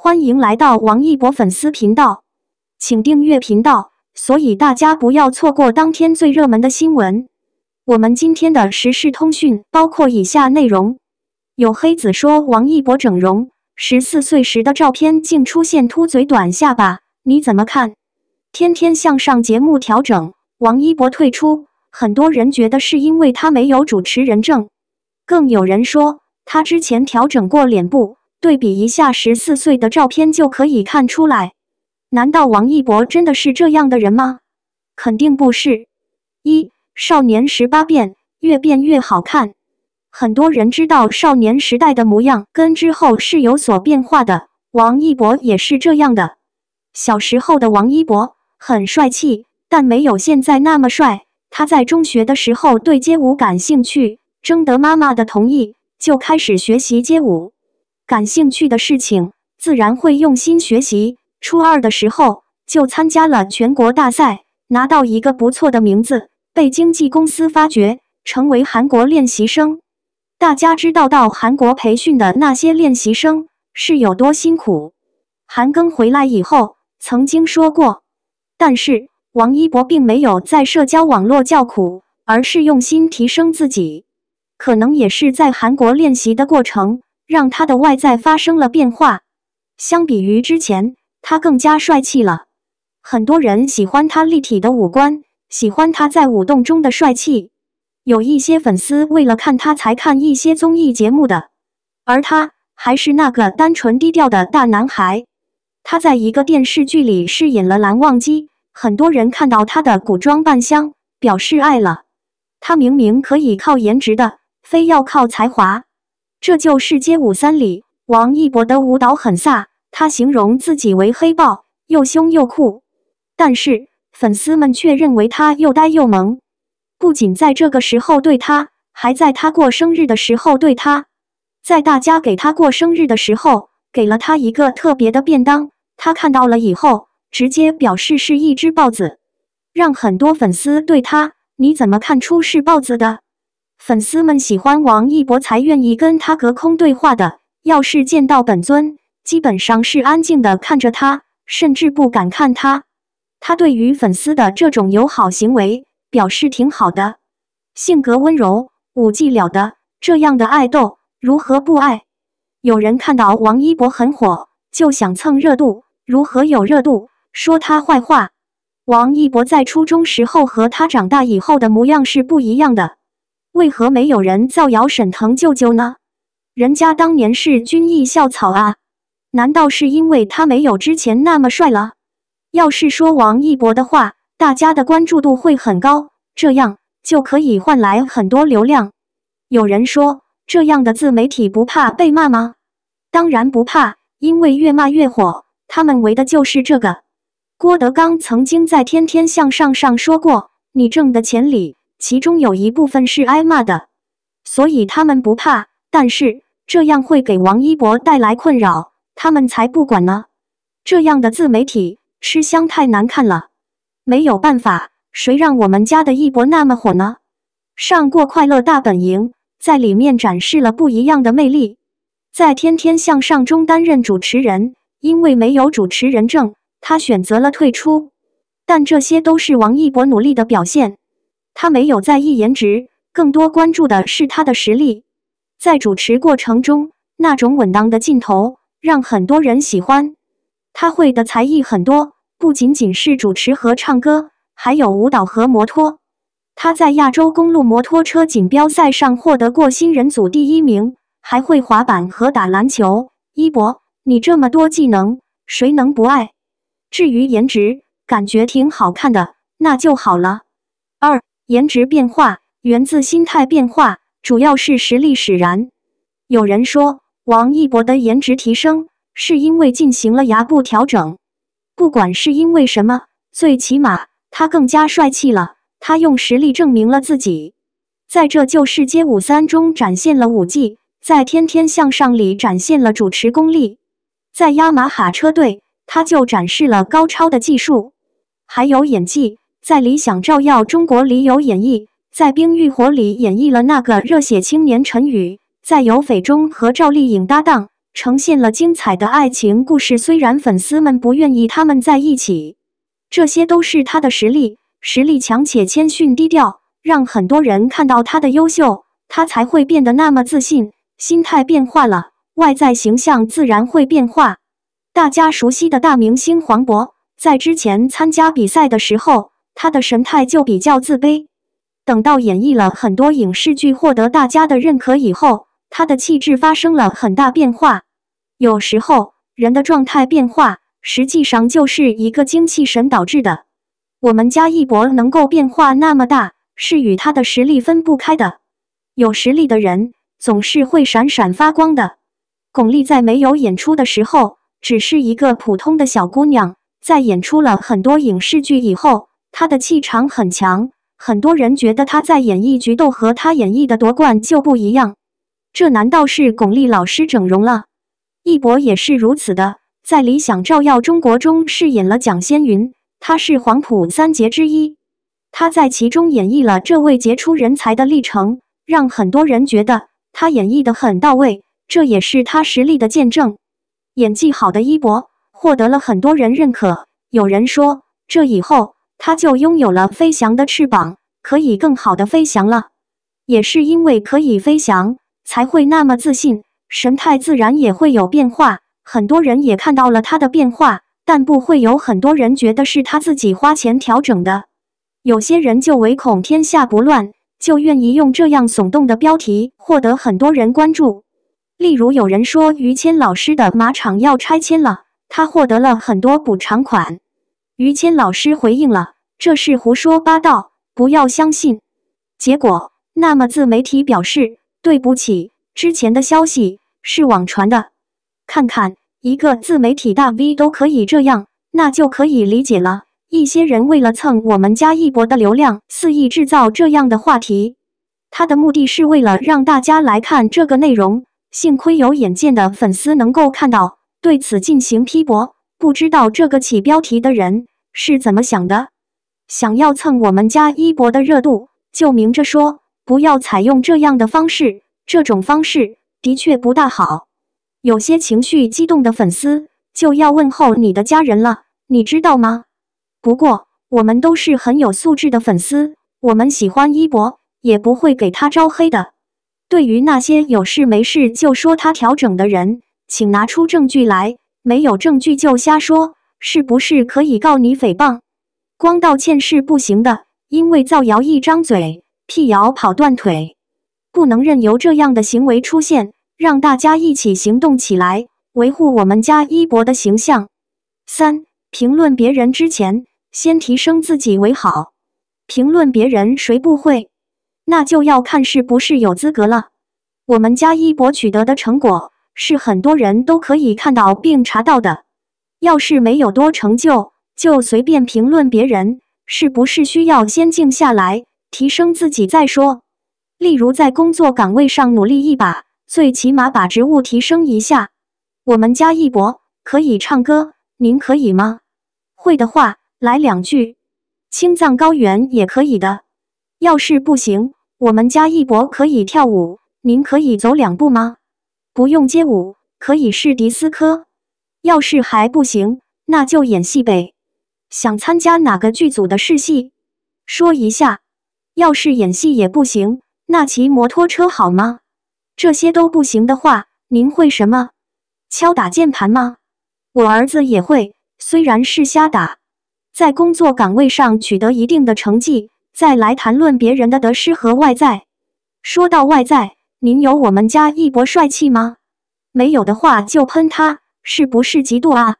欢迎来到王一博粉丝频道，请订阅频道，所以大家不要错过当天最热门的新闻。我们今天的时事通讯包括以下内容：有黑子说王一博整容，十四岁时的照片竟出现秃嘴、短下巴，你怎么看？天天向上节目调整，王一博退出，很多人觉得是因为他没有主持人证，更有人说他之前调整过脸部。对比一下十四岁的照片就可以看出来，难道王一博真的是这样的人吗？肯定不是。一少年十八变，越变越好看。很多人知道少年时代的模样跟之后是有所变化的，王一博也是这样的。小时候的王一博很帅气，但没有现在那么帅。他在中学的时候对街舞感兴趣，征得妈妈的同意，就开始学习街舞。感兴趣的事情，自然会用心学习。初二的时候就参加了全国大赛，拿到一个不错的名字，被经纪公司发掘，成为韩国练习生。大家知道到韩国培训的那些练习生是有多辛苦。韩庚回来以后曾经说过，但是王一博并没有在社交网络叫苦，而是用心提升自己，可能也是在韩国练习的过程。让他的外在发生了变化，相比于之前，他更加帅气了。很多人喜欢他立体的五官，喜欢他在舞动中的帅气。有一些粉丝为了看他才看一些综艺节目的，而他还是那个单纯低调的大男孩。他在一个电视剧里饰演了蓝忘机，很多人看到他的古装扮相表示爱了。他明明可以靠颜值的，非要靠才华。这就是街舞三里，王一博的舞蹈很飒，他形容自己为黑豹，又凶又酷。但是粉丝们却认为他又呆又萌。不仅在这个时候对他，还在他过生日的时候对他，在大家给他过生日的时候，给了他一个特别的便当。他看到了以后，直接表示是一只豹子，让很多粉丝对他，你怎么看出是豹子的？粉丝们喜欢王一博，才愿意跟他隔空对话的。要是见到本尊，基本上是安静的看着他，甚至不敢看他。他对于粉丝的这种友好行为表示挺好的，性格温柔，舞技了得，这样的爱豆如何不爱？有人看到王一博很火，就想蹭热度，如何有热度说他坏话？王一博在初中时候和他长大以后的模样是不一样的。为何没有人造谣沈腾舅舅呢？人家当年是军艺校草啊，难道是因为他没有之前那么帅了？要是说王一博的话，大家的关注度会很高，这样就可以换来很多流量。有人说这样的自媒体不怕被骂吗？当然不怕，因为越骂越火，他们为的就是这个。郭德纲曾经在《天天向上》上说过：“你挣的钱里。”其中有一部分是挨骂的，所以他们不怕。但是这样会给王一博带来困扰，他们才不管呢。这样的自媒体吃香太难看了，没有办法，谁让我们家的一博那么火呢？上过《快乐大本营》，在里面展示了不一样的魅力；在《天天向上》中担任主持人，因为没有主持人证，他选择了退出。但这些都是王一博努力的表现。他没有在意颜值，更多关注的是他的实力。在主持过程中，那种稳当的镜头让很多人喜欢。他会的才艺很多，不仅仅是主持和唱歌，还有舞蹈和摩托。他在亚洲公路摩托车锦标赛上获得过新人组第一名，还会滑板和打篮球。一博，你这么多技能，谁能不爱？至于颜值，感觉挺好看的，那就好了。二。颜值变化源自心态变化，主要是实力使然。有人说王一博的颜值提升是因为进行了牙部调整，不管是因为什么，最起码他更加帅气了。他用实力证明了自己，在《这就是街舞三》中展现了舞技，在《天天向上》里展现了主持功力，在雅马哈车队他就展示了高超的技术，还有演技。在《理想照耀中国》里有演绎，在《冰与火》里演绎了那个热血青年陈宇，在《有匪》中和赵丽颖搭档，呈现了精彩的爱情故事。虽然粉丝们不愿意他们在一起，这些都是他的实力。实力强且谦逊低调，让很多人看到他的优秀，他才会变得那么自信，心态变化了，外在形象自然会变化。大家熟悉的大明星黄渤，在之前参加比赛的时候。她的神态就比较自卑。等到演绎了很多影视剧，获得大家的认可以后，她的气质发生了很大变化。有时候人的状态变化，实际上就是一个精气神导致的。我们家一博能够变化那么大，是与他的实力分不开的。有实力的人总是会闪闪发光的。巩俐在没有演出的时候，只是一个普通的小姑娘。在演出了很多影视剧以后，他的气场很强，很多人觉得他在演绎菊豆和他演绎的夺冠就不一样。这难道是巩俐老师整容了？一博也是如此的，在《理想照耀中国》中饰演了蒋先云，他是黄埔三杰之一。他在其中演绎了这位杰出人才的历程，让很多人觉得他演绎的很到位，这也是他实力的见证。演技好的一博获得了很多人认可。有人说，这以后。他就拥有了飞翔的翅膀，可以更好的飞翔了。也是因为可以飞翔，才会那么自信，神态自然也会有变化。很多人也看到了他的变化，但不会有很多人觉得是他自己花钱调整的。有些人就唯恐天下不乱，就愿意用这样耸动的标题获得很多人关注。例如有人说于谦老师的马场要拆迁了，他获得了很多补偿款。于谦老师回应了：“这是胡说八道，不要相信。”结果，那么自媒体表示：“对不起，之前的消息是网传的。”看看，一个自媒体大 V 都可以这样，那就可以理解了。一些人为了蹭我们家一博的流量，肆意制造这样的话题，他的目的是为了让大家来看这个内容。幸亏有眼见的粉丝能够看到，对此进行批驳。不知道这个起标题的人是怎么想的？想要蹭我们家一博的热度，就明着说，不要采用这样的方式。这种方式的确不大好。有些情绪激动的粉丝就要问候你的家人了，你知道吗？不过我们都是很有素质的粉丝，我们喜欢一博，也不会给他招黑的。对于那些有事没事就说他调整的人，请拿出证据来。没有证据就瞎说，是不是可以告你诽谤？光道歉是不行的，因为造谣一张嘴，辟谣跑断腿，不能任由这样的行为出现，让大家一起行动起来，维护我们家一博的形象。三，评论别人之前，先提升自己为好。评论别人谁不会？那就要看是不是有资格了。我们家一博取得的成果。是很多人都可以看到并查到的。要是没有多成就，就随便评论别人，是不是需要先静下来，提升自己再说？例如在工作岗位上努力一把，最起码把职务提升一下。我们家一博可以唱歌，您可以吗？会的话来两句，青藏高原也可以的。要是不行，我们家一博可以跳舞，您可以走两步吗？不用街舞，可以是迪斯科。要是还不行，那就演戏呗。想参加哪个剧组的试戏，说一下。要是演戏也不行，那骑摩托车好吗？这些都不行的话，您会什么？敲打键盘吗？我儿子也会，虽然是瞎打。在工作岗位上取得一定的成绩，再来谈论别人的得失和外在。说到外在。您有我们家一博帅气吗？没有的话就喷他，是不是嫉妒啊？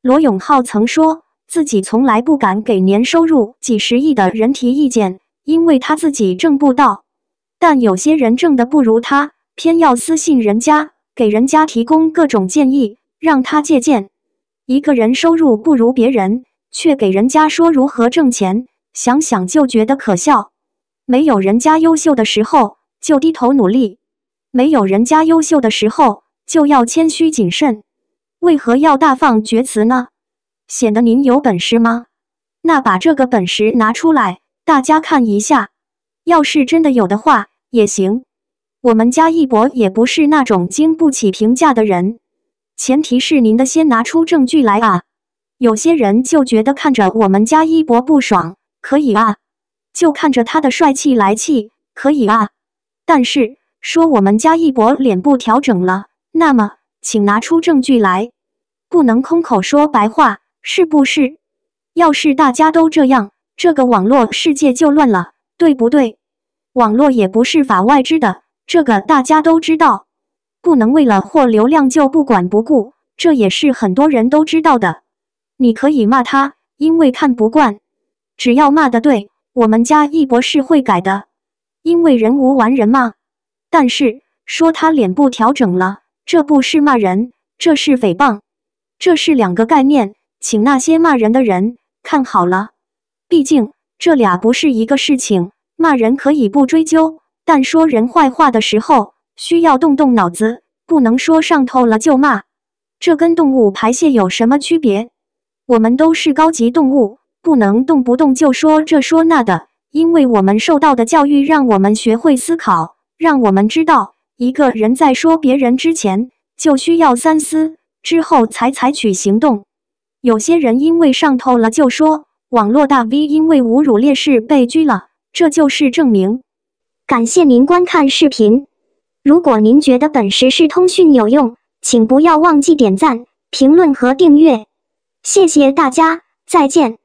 罗永浩曾说自己从来不敢给年收入几十亿的人提意见，因为他自己挣不到。但有些人挣的不如他，偏要私信人家，给人家提供各种建议，让他借鉴。一个人收入不如别人，却给人家说如何挣钱，想想就觉得可笑。没有人家优秀的时候，就低头努力。没有人家优秀的时候，就要谦虚谨慎。为何要大放厥词呢？显得您有本事吗？那把这个本事拿出来，大家看一下。要是真的有的话，也行。我们家一博也不是那种经不起评价的人，前提是您的先拿出证据来啊。有些人就觉得看着我们家一博不爽，可以啊，就看着他的帅气来气，可以啊。但是。说我们家一博脸部调整了，那么请拿出证据来，不能空口说白话，是不是？要是大家都这样，这个网络世界就乱了，对不对？网络也不是法外之的，这个大家都知道，不能为了获流量就不管不顾，这也是很多人都知道的。你可以骂他，因为看不惯，只要骂得对，我们家一博是会改的，因为人无完人嘛。但是说他脸部调整了，这不是骂人，这是诽谤，这是两个概念。请那些骂人的人看好了，毕竟这俩不是一个事情。骂人可以不追究，但说人坏话的时候需要动动脑子，不能说上头了就骂，这跟动物排泄有什么区别？我们都是高级动物，不能动不动就说这说那的，因为我们受到的教育让我们学会思考。让我们知道，一个人在说别人之前就需要三思，之后才采取行动。有些人因为上头了就说，网络大 V 因为侮辱烈士被拘了，这就是证明。感谢您观看视频。如果您觉得本时事通讯有用，请不要忘记点赞、评论和订阅。谢谢大家，再见。